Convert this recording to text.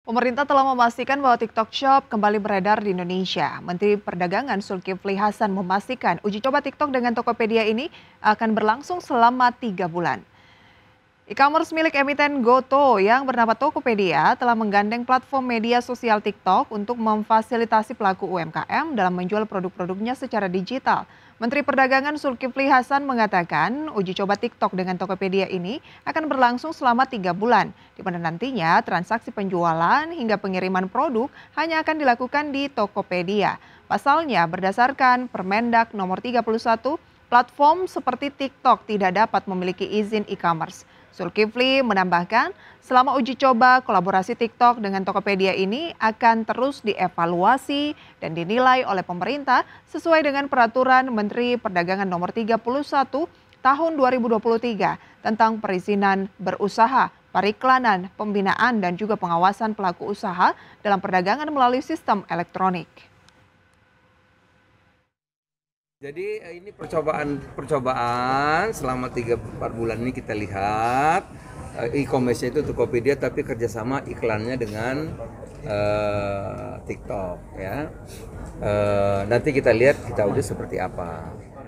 Pemerintah telah memastikan bahwa TikTok Shop kembali beredar di Indonesia. Menteri Perdagangan Zulkifli Hasan memastikan uji coba TikTok dengan Tokopedia ini akan berlangsung selama tiga bulan. E-commerce milik emiten Goto yang bernama Tokopedia telah menggandeng platform media sosial TikTok untuk memfasilitasi pelaku UMKM dalam menjual produk-produknya secara digital. Menteri Perdagangan Sulkifli Hasan mengatakan uji coba TikTok dengan Tokopedia ini akan berlangsung selama tiga bulan di mana nantinya transaksi penjualan hingga pengiriman produk hanya akan dilakukan di Tokopedia. Pasalnya, berdasarkan Permendak Nomor 31, platform seperti TikTok tidak dapat memiliki izin e-commerce. Zulkifli menambahkan, selama uji coba kolaborasi TikTok dengan Tokopedia ini akan terus dievaluasi dan dinilai oleh pemerintah sesuai dengan peraturan Menteri Perdagangan nomor 31 tahun 2023 tentang perizinan berusaha periklanan, pembinaan, dan juga pengawasan pelaku usaha dalam perdagangan melalui sistem elektronik. Jadi eh, ini percobaan-percobaan selama 3-4 bulan ini kita lihat eh, e-commerce itu Tokopedia tapi kerjasama iklannya dengan uh, TikTok ya. Uh, nanti kita lihat kita udah seperti apa.